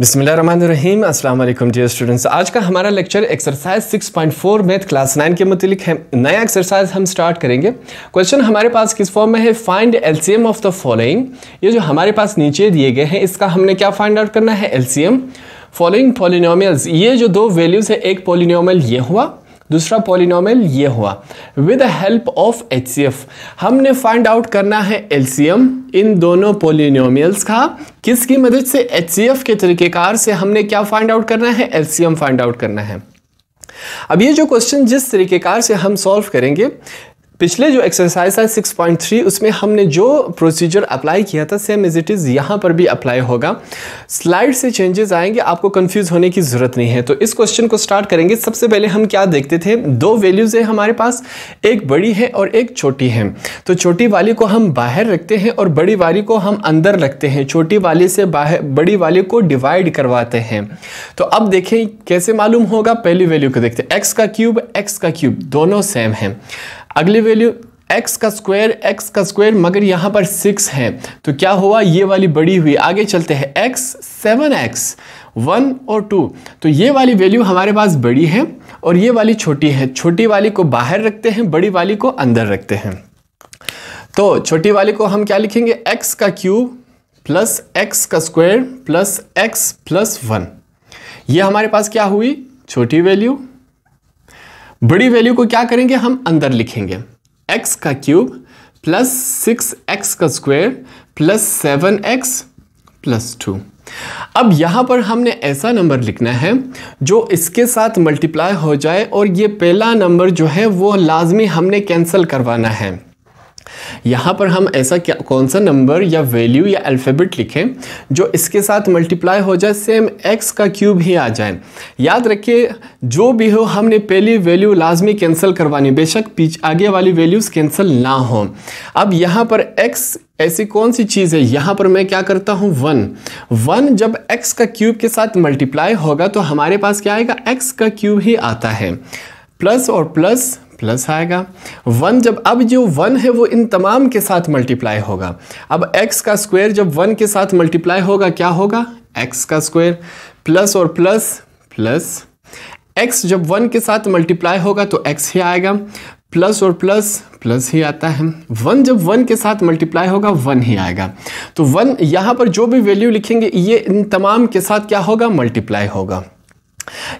बिसमीम अस्सलाम वालेकुम डियर स्टूडेंट्स आज का हमारा लेक्चर एक्सरसाइज 6.4 मैथ क्लास 9 के मुतलिक है नया एक्सरसाइज हम स्टार्ट करेंगे क्वेश्चन हमारे पास किस फॉर्म में है find LCM of the following ये जो हमारे पास नीचे दिए गए हैं इसका हमने क्या फाइंड आउट करना है एलसीएम फॉलोइंग पॉलिनोमियल्स ये जो दो वैल्यूज़ है एक पोलिनोमल ये हुआ दूसरा पॉलिनॉमल ये हुआ विद हेल्प ऑफ एच हमने फाइंड आउट करना है एल इन दोनों पोलिनोमियल्स का किसकी मदद से एच के तरीक़ेकार से हमने क्या फाइंड आउट करना है एल फाइंड आउट करना है अब ये जो क्वेश्चन जिस तरीक़ेकार से हम सॉल्व करेंगे पिछले जो एक्सरसाइज है 6.3 उसमें हमने जो प्रोसीजर अप्लाई किया था सेम एज इट इज़ यहाँ पर भी अप्लाई होगा स्लाइड से चेंजेस आएंगे आपको कंफ्यूज होने की ज़रूरत नहीं है तो इस क्वेश्चन को स्टार्ट करेंगे सबसे पहले हम क्या देखते थे दो वैल्यूज़ है हमारे पास एक बड़ी है और एक छोटी है तो छोटी वाली को हम बाहर रखते हैं और बड़ी वाली को हम अंदर रखते हैं छोटी वाली से बाहर बड़ी वाली को डिवाइड करवाते हैं तो अब देखें कैसे मालूम होगा पहली वैल्यू को देखते हैं एक्स का क्यूब एक्स का क्यूब दोनों सेम है अगली वैल्यू x का स्क्वायर x का स्क्वायर मगर यहाँ पर सिक्स है तो क्या हुआ ये वाली बड़ी हुई आगे चलते हैं x सेवन एक्स वन और टू तो ये वाली वैल्यू हमारे पास बड़ी है और ये वाली छोटी है छोटी वाली को बाहर रखते हैं बड़ी वाली को अंदर रखते हैं तो छोटी वाली को हम क्या लिखेंगे x का क्यूब प्लस एक्स का square plus x plus one ये हमारे पास क्या हुई छोटी वैल्यू बड़ी वैल्यू को क्या करेंगे हम अंदर लिखेंगे एक्स का क्यूब प्लस सिक्स एक्स का square plus seven x plus two अब यहाँ पर हमने ऐसा नंबर लिखना है जो इसके साथ मल्टीप्लाई हो जाए और ये पहला नंबर जो है वो लाजमी हमने कैंसिल करवाना है यहाँ पर हम ऐसा क्या कौन सा नंबर या वैल्यू या अल्फ़ेबेट लिखें जो इसके साथ मल्टीप्लाई हो जाए सेम एक्स का क्यूब ही आ जाए याद रखिए जो भी हो हमने पहली वैल्यू लाजमी कैंसिल करवानी बेशक पीछ आगे वाली वैल्यूज़ कैंसिल ना हो अब यहाँ पर एक्स ऐसी कौन सी चीज़ है यहाँ पर मैं क्या करता हूँ वन वन जब एक्स का क्यूब के साथ मल्टीप्लाई होगा तो हमारे पास क्या आएगा एक्स का क्यूब ही आता है प्लस और प्लस प्लस आएगा वन जब अब जो वन है वो इन तमाम के साथ मल्टीप्लाई होगा अब एक्स का स्क्वायर जब वन के साथ मल्टीप्लाई होगा क्या होगा एक्स का स्क्वायर प्लस और प्लस प्लस एक्स जब वन के साथ मल्टीप्लाई होगा तो एक्स ही आएगा प्लस और प्लस प्लस ही आता है वन जब वन के साथ मल्टीप्लाई होगा वन ही आएगा तो वन यहाँ पर जो भी वैल्यू लिखेंगे ये इन तमाम के साथ क्या होगा मल्टीप्लाई होगा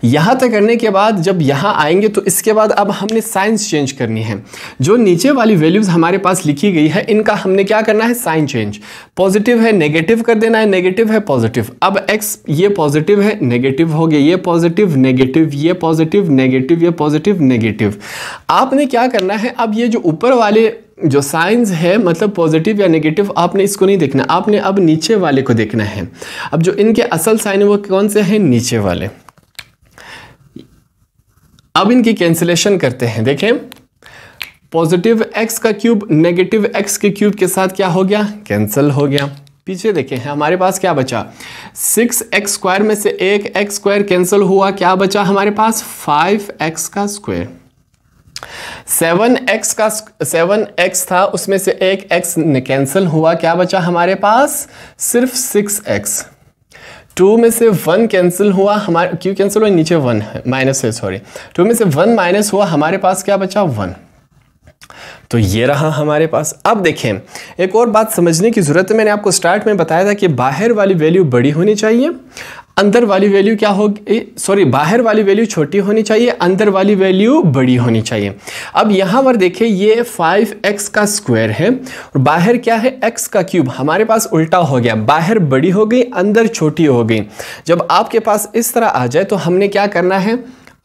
यहाँ तक करने के बाद जब यहाँ आएंगे तो इसके बाद अब हमने साइंस चेंज करनी है जो नीचे वाली वैल्यूज़ हमारे पास लिखी गई है इनका हमने क्या करना है साइन चेंज पॉजिटिव है नेगेटिव कर देना है नेगेटिव है पॉजिटिव अब एक्स ये पॉजिटिव है नेगेटिव हो गया ये पॉजिटिव नेगेटिव ये पॉजिटिव नेगेटिव ये पॉजिटिव नेगेटिव आपने क्या करना है अब ये जो ऊपर वाले जो साइंस है मतलब पॉजिटिव या नेगेटिव आपने इसको नहीं देखना आपने अब नीचे वाले को देखना है अब जो इनके असल साइन वो कौन से हैं नीचे वाले अब इनकी कैंसिलेशन करते हैं देखें पॉजिटिव एक्स का क्यूब नेगेटिव एक्स के क्यूब के साथ क्या हो गया कैंसिल हो गया पीछे देखें हमारे पास क्या बचा सिक्स एक्स स्क्वायर में से एक एक्स स्क्वायर कैंसिल हुआ क्या बचा हमारे पास फाइव एक्स का स्क्वायर सेवन एक्स का सेवन एक्स था उसमें से एक एक्स कैंसिल हुआ क्या बचा हमारे पास सिर्फ सिक्स एक्स टू में से वन कैंसिल हुआ हमारे क्यों कैंसिल हुआ नीचे वन है माइनस है सॉरी टू में से वन माइनस हुआ हमारे पास क्या बचा वन तो ये रहा हमारे पास अब देखें एक और बात समझने की ज़रूरत है मैंने आपको स्टार्ट में बताया था कि बाहर वाली वैल्यू बड़ी होनी चाहिए अंदर वाली वैल्यू क्या होगी सॉरी बाहर वाली वैल्यू छोटी होनी चाहिए अंदर वाली वैल्यू बड़ी होनी चाहिए अब यहाँ पर देखिए ये फाइव एक्स का स्क्वायर है और बाहर क्या है एक्स का क्यूब हमारे पास उल्टा हो गया बाहर बड़ी हो गई अंदर छोटी हो गई जब आपके पास इस तरह आ जाए तो हमने क्या करना है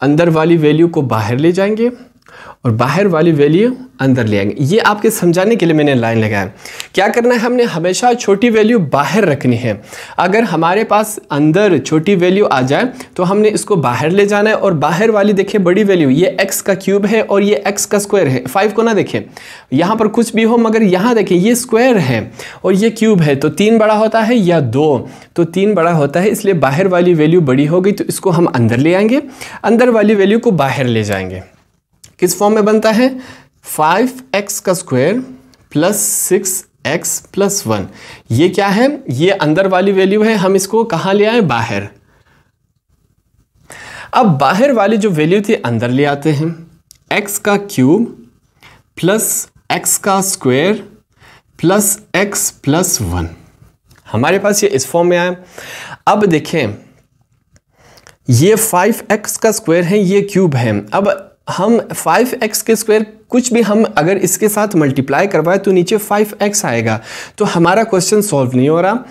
अंदर वाली वैल्यू को बाहर ले जाएंगे और बाहर वाली वैल्यू अंदर ले आएंगे ये आपके समझाने के लिए मैंने लाइन लगाया क्या करना है हमने हमेशा छोटी वैल्यू बाहर रखनी है अगर हमारे पास अंदर छोटी वैल्यू आ जाए तो हमने इसको बाहर ले जाना है और बाहर वाली देखें बड़ी वैल्यू ये एक्स का क्यूब है और ये एक्स का स्क्वायर है फाइव को ना देखें यहाँ पर कुछ भी हो मगर यहाँ देखें ये स्क्वायर है और ये क्यूब है तो तीन बड़ा होता है या दो तो तीन बड़ा होता है इसलिए बाहर वाली वैल्यू बड़ी हो गई तो इसको हम अंदर ले आएंगे अंदर वाली वैल्यू को बाहर ले जाएंगे किस फॉर्म में बनता है फाइव एक्स का square plus six x plus one ये क्या है ये अंदर वाली वैल्यू है हम इसको कहां ले आए बाहर अब बाहर वाली जो वैल्यू थी अंदर ले आते हैं एक्स का क्यूब प्लस एक्स का square plus x plus one हमारे पास ये इस फॉर्म में आया अब देखें ये फाइव एक्स का स्क्वायर है ये क्यूब है अब हम 5x के स्क्वायर कुछ भी हम अगर इसके साथ मल्टीप्लाई करवाए तो नीचे 5x आएगा तो हमारा क्वेश्चन सॉल्व नहीं हो रहा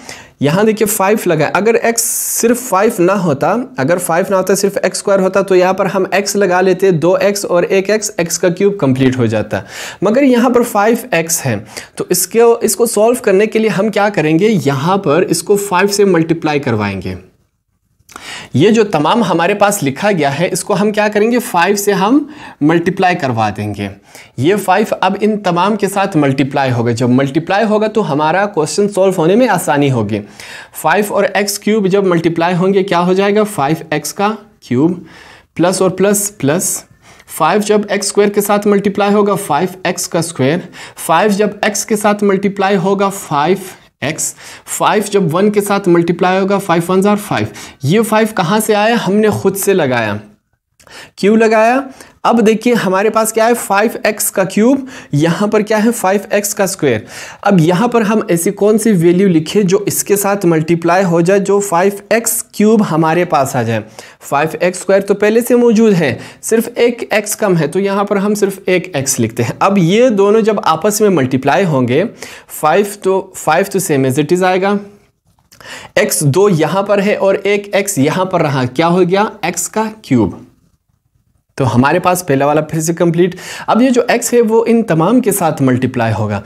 यहाँ देखिए 5 लगा है अगर x सिर्फ 5 ना होता अगर 5 ना होता सिर्फ एक्स स्क्वायर होता तो यहाँ पर हम x लगा लेते दो एक्स और एक एक्स एक्स का क्यूब कंप्लीट हो जाता मगर यहाँ पर 5x है तो इसके इसको सॉल्व करने के लिए हम क्या करेंगे यहाँ पर इसको 5 से मल्टीप्लाई करवाएंगे ये जो तमाम हमारे पास लिखा गया है इसको हम क्या करेंगे फाइव से हम मल्टीप्लाई करवा देंगे ये फाइव अब इन तमाम के साथ मल्टीप्लाई होगा जब मल्टीप्लाई होगा तो हमारा क्वेश्चन सॉल्व होने में आसानी होगी फाइव और एक्स क्यूब जब मल्टीप्लाई होंगे क्या हो जाएगा फाइव एक्स का क्यूब प्लस और प्लस प्लस फाइव जब एक्स स्क्वायर के साथ मल्टीप्लाई होगा फाइव एक्स का स्क्वायर फाइव जब एक्स के साथ मल्टीप्लाई होगा फाइव एक्स फाइव जब वन के साथ मल्टीप्लाई होगा फाइव वन ज़ार फाइव ये फाइव कहाँ से आया हमने खुद से लगाया क्यों लगाया अब देखिए हमारे पास क्या है 5x का क्यूब यहाँ पर क्या है 5x का स्क्वायर अब यहाँ पर हम ऐसी कौन सी वैल्यू लिखें जो इसके साथ मल्टीप्लाई हो जाए जो 5x क्यूब हमारे पास आ जाए 5x स्क्वायर तो पहले से मौजूद है सिर्फ एक x कम है तो यहाँ पर हम सिर्फ एक x लिखते हैं अब ये दोनों जब आपस में मल्टीप्लाई होंगे 5 तो 5 तो सेम एज इट इज़ आएगा एक्स दो यहाँ पर है और एक एक्स यहाँ पर रहा क्या हो गया एक्स का क्यूब तो हमारे पास पहला वाला फिर से कंप्लीट अब ये जो एक्स है वो इन तमाम के साथ मल्टीप्लाई होगा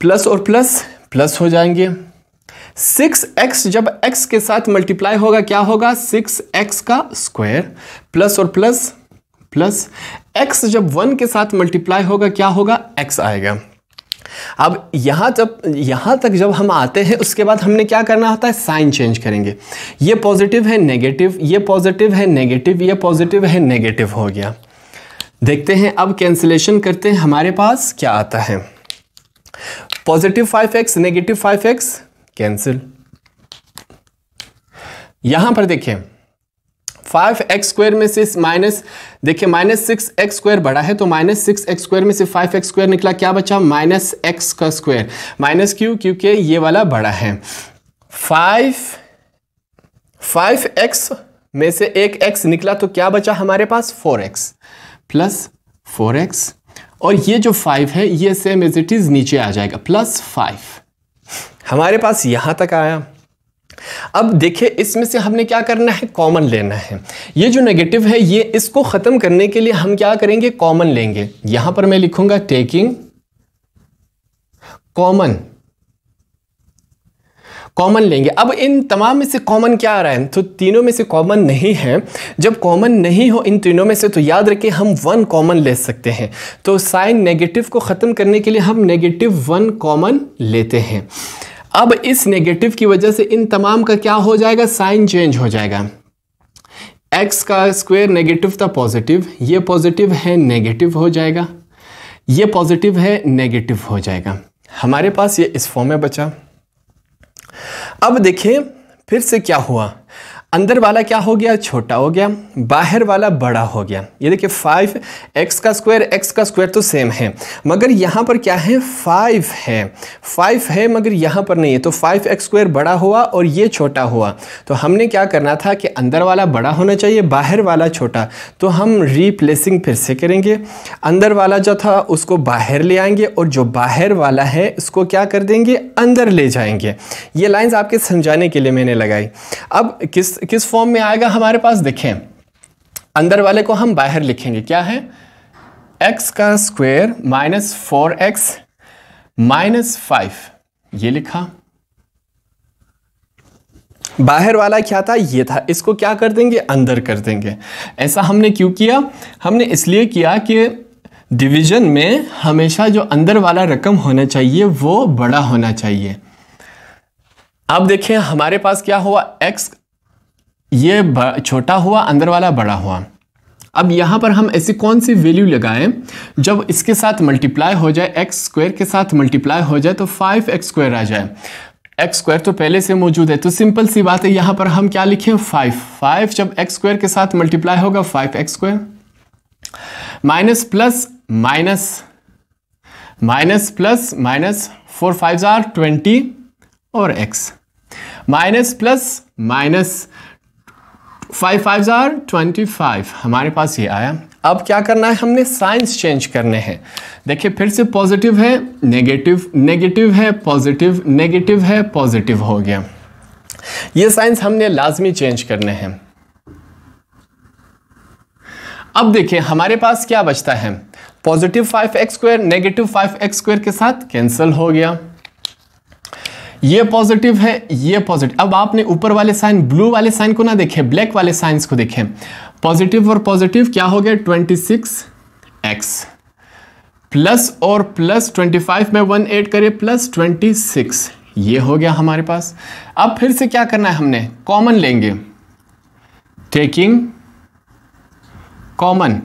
प्लस और प्लस प्लस हो जाएंगे सिक्स एक्स जब एक्स के साथ मल्टीप्लाई होगा क्या होगा सिक्स एक्स का स्क्वायर प्लस और प्लस प्लस एक्स जब वन के साथ मल्टीप्लाई होगा क्या होगा एक्स आएगा अब यहाँ जब यहाँ तक जब हम आते हैं उसके बाद हमने क्या करना होता है साइन चेंज करेंगे ये पॉजिटिव है नेगेटिव ये पॉजिटिव है नेगेटिव ये पॉजिटिव है नेगेटिव हो गया देखते हैं अब कैंसिलेशन करते हैं हमारे पास क्या आता है positive five x negative five x cancel यहां पर देखें फाइव एक्स स्क्वायर में से माइनस देखिए माइनस सिक्स एक्स स्क्वायर बड़ा है तो माइनस सिक्स एक्स स्क्वायर में से फाइव एक्स स्क्वायर निकला क्या बचा माइनस एक्स का स्क्वायर माइनस क्यू क्योंकि ये वाला बड़ा है फाइव फाइव एक्स में से एक एक्स निकला तो क्या बचा हमारे पास four x plus four x और ये जो फाइव है ये सेम एज इट इज़ नीचे आ जाएगा प्लस फाइव हमारे पास यहाँ तक आया अब देखिए इसमें से हमने क्या करना है कॉमन लेना है ये जो नेगेटिव है ये इसको ख़त्म करने के लिए हम क्या करेंगे कॉमन लेंगे यहां पर मैं लिखूंगा टेकिंग कॉमन कॉमन लेंगे अब इन तमाम में से कॉमन क्या आ रहा है तो तीनों में से कॉमन नहीं है जब कॉमन नहीं हो इन तीनों में से तो याद रखें हम वन कॉमन ले सकते हैं तो साइन नेगेटिव को ख़त्म करने के लिए हम नेगेटिव वन कॉमन लेते हैं अब इस नेगेटिव की वजह से इन तमाम का क्या हो जाएगा साइन चेंज हो जाएगा एक्स का स्क्वायर नेगेटिव था पॉजिटिव ये पॉजिटिव है नेगेटिव हो जाएगा ये पॉजिटिव है नेगेटिव हो जाएगा हमारे पास ये इस फॉर्म में बचा अब देखें फिर से क्या हुआ अंदर वाला क्या हो गया छोटा हो गया बाहर वाला बड़ा हो गया ये देखिए फाइव एक्स का स्क्वायर एक्स का स्क्वायर तो सेम है मगर यहाँ पर क्या है फाइव है फाइव है मगर यहाँ पर नहीं है तो फाइव एक्स स्क्वायर बड़ा हुआ और ये छोटा हुआ तो हमने क्या करना था कि अंदर वाला बड़ा होना चाहिए बाहर वाला छोटा तो हम रिप्लेसिंग फिर से करेंगे अंदर वाला जो था उसको बाहर ले आएंगे और जो बाहर वाला है उसको क्या कर देंगे अंदर ले जाएंगे ये लाइन्स आपके समझाने के लिए मैंने लगाई अब किस किस फॉर्म में आएगा हमारे पास देखें अंदर वाले को हम बाहर लिखेंगे क्या है एक्स का square minus four x minus five ये लिखा बाहर वाला क्या था ये था इसको क्या कर देंगे अंदर कर देंगे ऐसा हमने क्यों किया हमने इसलिए किया कि डिवीजन में हमेशा जो अंदर वाला रकम होना चाहिए वो बड़ा होना चाहिए अब देखें हमारे पास क्या हुआ एक्स ये छोटा हुआ अंदर वाला बड़ा हुआ अब यहाँ पर हम ऐसी कौन सी वैल्यू लगाएं जब इसके साथ मल्टीप्लाई हो जाए एक्स स्क्वायर के साथ मल्टीप्लाई हो जाए तो फाइव एक्स स्क्वायर आ जाए एक्स स्क्वायर तो पहले से मौजूद है तो सिंपल सी बात है यहाँ पर हम क्या लिखें फाइव फाइव जब एक्स स्क्वायर के साथ मल्टीप्लाई होगा five x square minus plus minus minus plus minus four five are twenty और x minus plus minus five five जार ट्वेंटी फाइव हमारे पास ये आया अब क्या करना है हमने साइंस चेंज करने हैं देखिए फिर से पॉजिटिव है नेगेटिव नेगेटिव है पॉजिटिव नेगेटिव है पॉजिटिव हो गया ये साइंस हमने लाजमी चेंज करने हैं अब देखिए हमारे पास क्या बचता है positive five x square negative five x square के साथ कैंसिल हो गया ये पॉजिटिव है ये पॉजिटिव अब आपने ऊपर वाले साइन ब्लू वाले साइन को ना देखे ब्लैक वाले साइंस को देखे पॉजिटिव और पॉजिटिव क्या हो गया ट्वेंटी सिक्स एक्स प्लस और प्लस ट्वेंटी फाइव में वन एड करिए प्लस ट्वेंटी सिक्स ये हो गया हमारे पास अब फिर से क्या करना है हमने कॉमन लेंगे टेकिंग कॉमन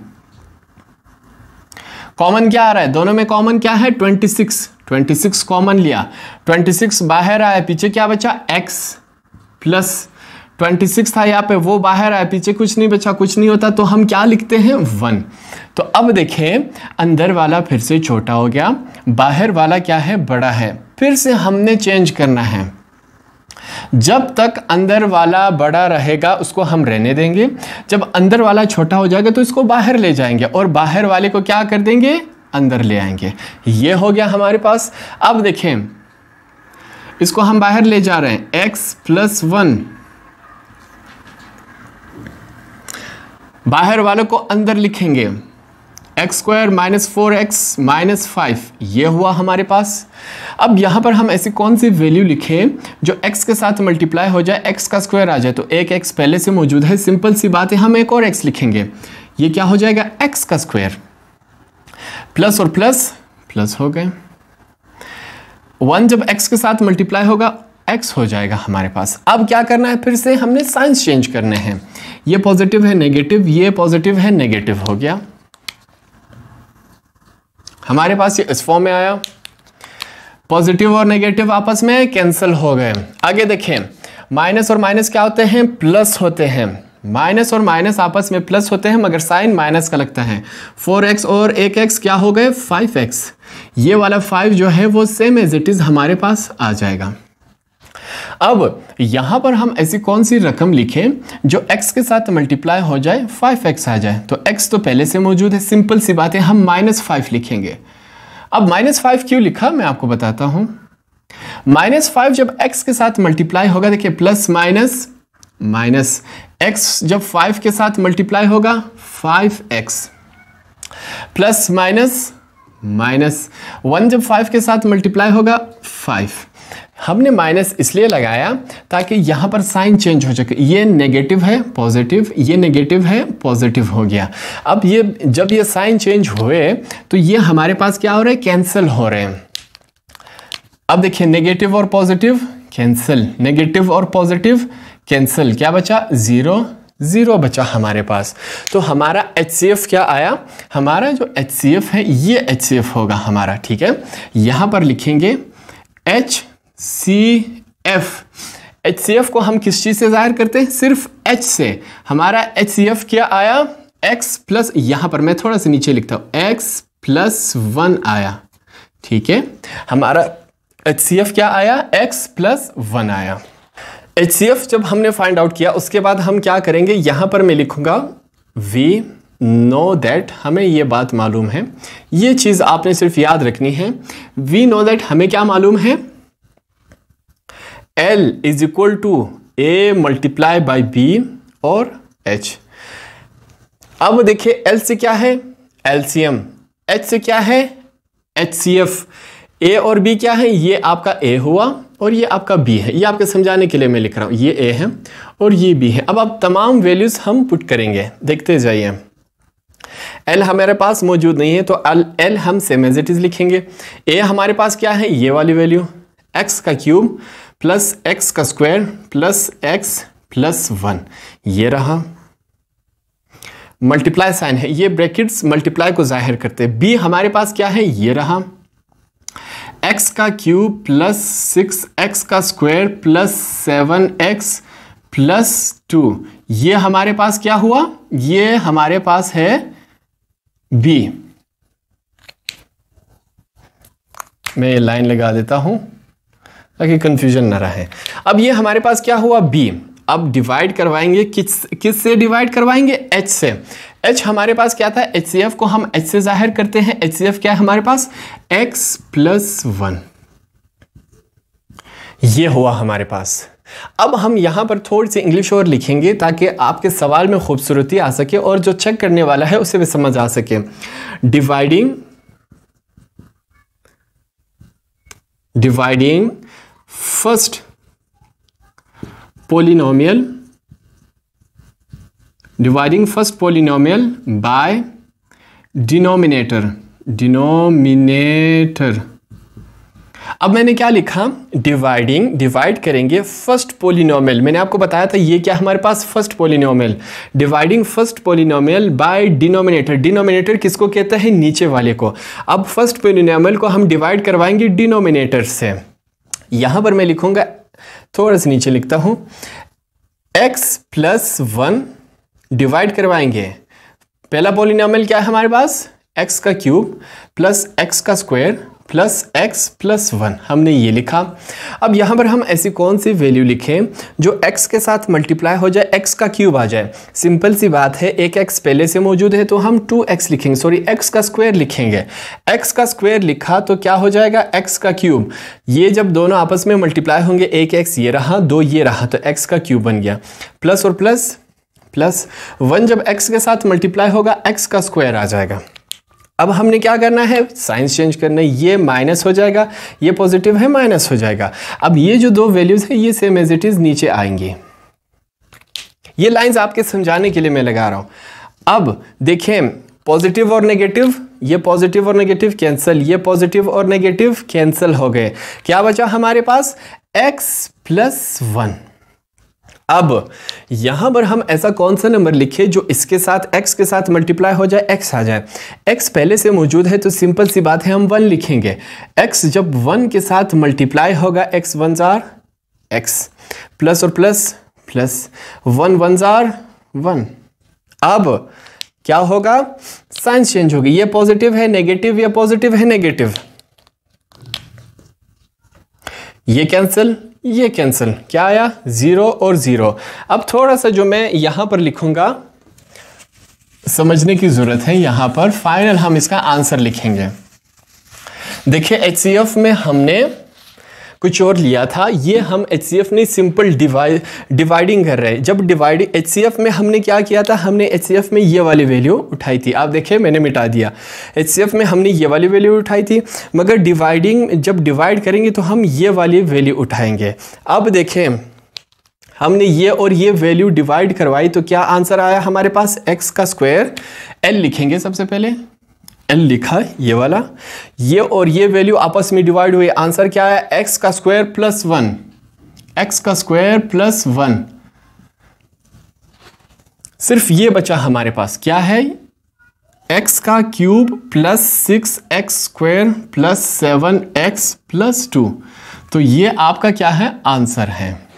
कॉमन क्या आ रहा है दोनों में कॉमन क्या है ट्वेंटी सिक्स 26 कॉमन लिया 26 बाहर आया पीछे क्या बचा x प्लस 26 था यहाँ पे वो बाहर आया पीछे कुछ नहीं बचा कुछ नहीं होता तो हम क्या लिखते हैं वन तो अब देखें अंदर वाला फिर से छोटा हो गया बाहर वाला क्या है बड़ा है फिर से हमने चेंज करना है जब तक अंदर वाला बड़ा रहेगा उसको हम रहने देंगे जब अंदर वाला छोटा हो जाएगा तो इसको बाहर ले जाएंगे और बाहर वाले को क्या कर देंगे अंदर ले आएंगे ये हो गया हमारे पास अब देखें इसको हम बाहर ले जा रहे हैं x प्लस वन बाहर वालों को अंदर लिखेंगे x square minus four x minus five ये हुआ हमारे पास अब यहाँ पर हम ऐसी कौन सी वैल्यू लिखें जो एक्स के साथ मल्टीप्लाई हो जाए एक्स का स्क्वायर आ जाए तो एक एक्स पहले से मौजूद है सिंपल सी बात है हम एक और एक्स लिखेंगे ये क्या हो जाएगा एक्स का स्क्वायर प्लस और प्लस प्लस हो गए वन जब एक्स के साथ मल्टीप्लाई होगा एक्स हो जाएगा हमारे पास अब क्या करना है फिर से हमने साइंस चेंज करने हैं ये पॉजिटिव है नेगेटिव ये पॉजिटिव है नेगेटिव हो गया हमारे पास ये इस फॉर्म में आया पॉजिटिव और नेगेटिव आपस में कैंसिल हो गए आगे देखें माइनस और माइनस क्या होते हैं प्लस होते हैं माइनस और माइनस आपस में प्लस होते हैं मगर साइन माइनस का लगता है फोर एक्स और एक एक्स क्या हो गए फाइव एक्स ये वाला फाइव जो है वो सेम एज इट इज़ हमारे पास आ जाएगा अब यहां पर हम ऐसी कौन सी रकम लिखें जो x के साथ मल्टीप्लाई हो जाए 5x आ जाए तो x तो पहले से मौजूद है सिंपल सी बात है हम माइनस फाइव लिखेंगे अब माइनस फाइव क्यों लिखा मैं आपको बताता हूं माइनस फाइव जब x के साथ मल्टीप्लाई होगा देखिए प्लस माइनस माइनस एक्स जब फाइव के साथ मल्टीप्लाई होगा five x plus minus minus one जब फाइव के साथ मल्टीप्लाई होगा फाइव हमने माइनस इसलिए लगाया ताकि यहाँ पर साइन चेंज हो सके ये नेगेटिव है पॉजिटिव ये नेगेटिव है पॉजिटिव हो गया अब ये जब ये साइन चेंज हुए तो ये हमारे पास क्या हो रहा है कैंसिल हो रहे हैं अब देखिए नेगेटिव और पॉजिटिव कैंसिल नेगेटिव और पॉजिटिव कैंसिल क्या बचा ज़ीरो ज़ीरो बचा हमारे पास तो हमारा एच क्या आया हमारा जो एच है ये एच होगा हमारा ठीक है यहाँ पर लिखेंगे H C F H C F को हम किस चीज़ से ज़ाहिर करते हैं सिर्फ एच से हमारा एच सी एफ क्या आया एक्स प्लस यहाँ पर मैं थोड़ा सा नीचे लिखता हूँ एक्स प्लस वन आया ठीक है हमारा एच सी एफ क्या आया एक्स प्लस वन आया एच जब हमने फाइंड आउट किया उसके बाद हम क्या करेंगे यहाँ पर मैं लिखूंगा वी नो दैट हमें ये बात मालूम है ये चीज़ आपने सिर्फ याद रखनी है वी नो दैट हमें क्या मालूम है L is equal to A multiply by B और एच अब देखिए एल से क्या है एम एच से क्या है एच सी एफ ए और बी क्या है ये आपका ए हुआ और ये आपका बी है ये आपके समझाने के लिए मैं लिख रहा हूँ ये ए है और ये बी है अब आप तमाम वैल्यूज़ हम पुट करेंगे देखते जाइए एल हमारे पास मौजूद नहीं है तो एल एल हम सेम एज इट इज़ लिखेंगे ए हमारे पास क्या है ये वाली वैल्यू एक्स का क्यूब प्लस एक्स का square plus x plus one ये रहा मल्टीप्लाई साइन है ये ब्रैकेट्स मल्टीप्लाई को जाहिर करते हैं बी हमारे पास क्या है ये रहा एक्स का क्यूब प्लस सिक्स एक्स का square plus seven x plus two ये हमारे पास क्या हुआ ये हमारे पास है बी मैं ये लाइन लगा देता हूं ताकि कंफ्यूजन ना रहे अब ये हमारे पास क्या हुआ बी अब डिवाइड करवाएंगे किस किस से डिवाइड करवाएंगे एच से एच हमारे पास क्या था एच सी एफ को हम एच से जाहिर करते हैं एच सी एफ क्या है हमारे पास एक्स प्लस वन ये हुआ हमारे पास अब हम यहां पर थोड़ी सी इंग्लिश और लिखेंगे ताकि आपके सवाल में खूबसूरती आ सके और जो चेक करने वाला है उसे भी समझ आ सके dividing dividing first polynomial dividing first polynomial by denominator denominator अब मैंने क्या लिखा डिवाइडिंग डिवाइड करेंगे फर्स्ट पोलिनोमियल मैंने आपको बताया था ये क्या हमारे पास first polynomial dividing first polynomial by denominator denominator किसको कहते हैं नीचे वाले को अब फर्स्ट पोलिनोमियल को हम डिवाइड करवाएंगे डिनोमिनेटर से यहां पर मैं लिखूंगा थोड़ा सा नीचे लिखता हूँ एक्स प्लस वन डिवाइड करवाएंगे पहला पोलिनामल क्या है हमारे पास एक्स का क्यूब प्लस एक्स का square plus x plus one हमने ये लिखा अब यहाँ पर हम ऐसी कौन सी वैल्यू लिखें जो x के साथ मल्टीप्लाई हो जाए x का क्यूब आ जाए सिंपल सी बात है एक x पहले से मौजूद है तो हम टू एक्स लिखेंगे सॉरी x का स्क्वायर लिखेंगे x का स्क्वायर लिखा तो क्या हो जाएगा x का क्यूब ये जब दोनों आपस में मल्टीप्लाई होंगे एक एक्स ये रहा दो ये रहा तो एक्स का क्यूब बन गया प्लस और प्लस प्लस वन जब एक्स के साथ मल्टीप्लाई होगा एक्स का स्क्वायर आ जाएगा अब हमने क्या करना है साइंस चेंज करना है ये माइनस हो जाएगा ये पॉजिटिव है माइनस हो जाएगा अब ये जो दो वैल्यूज़ है ये सेम एज इट इज़ नीचे आएंगे ये लाइंस आपके समझाने के लिए मैं लगा रहा हूं अब देखें पॉजिटिव और नेगेटिव ये पॉजिटिव और नेगेटिव कैंसिल ये पॉजिटिव और नेगेटिव कैंसिल हो गए क्या बचा हमारे पास एक्स प्लस वन अब यहां पर हम ऐसा कौन सा नंबर लिखे जो इसके साथ x के साथ मल्टीप्लाई हो जाए x आ जाए x पहले से मौजूद है तो सिंपल सी बात है हम वन लिखेंगे x जब वन के साथ मल्टीप्लाई होगा x वन जार एक्स प्लस और प्लस प्लस वन वन जार वन अब क्या होगा साइंस चेंज होगी ये पॉजिटिव है नेगेटिव या पॉजिटिव है नेगेटिव ये कैंसिल ये कैंसिल क्या आया ज़ीरो और ज़ीरो अब थोड़ा सा जो मैं यहां पर लिखूंगा समझने की ज़रूरत है यहां पर फाइनल हम इसका आंसर लिखेंगे देखिए एच में हमने कुछ और लिया था ये हम एच सी एफ ने सिंपल डिवाइड डिवाइडिंग कर रहे हैं जब डिवाइड एच सी एफ़ में हमने क्या किया था हमने एच सी एफ में ये वाली वैल्यू उठाई थी आप देखिए मैंने मिटा दिया एच सी एफ़ में हमने ये वाली वैल्यू उठाई थी मगर डिवाइडिंग जब डिवाइड करेंगे तो हम ये वाली वैल्यू उठाएंगे अब देखें हमने ये और ये वैल्यू डिवाइड करवाई तो क्या आंसर आया हमारे पास एक्स का स्क्वायर एल लिखेंगे सबसे पहले एल लिखा ये वाला ये और ये वैल्यू आपस में डिवाइड हुई आंसर क्या है एक्स का स्क्वायर प्लस वन एक्स का स्क्वायर प्लस वन सिर्फ ये बचा हमारे पास क्या है एक्स का cube plus six x square plus seven x plus two तो ये आपका क्या है आंसर है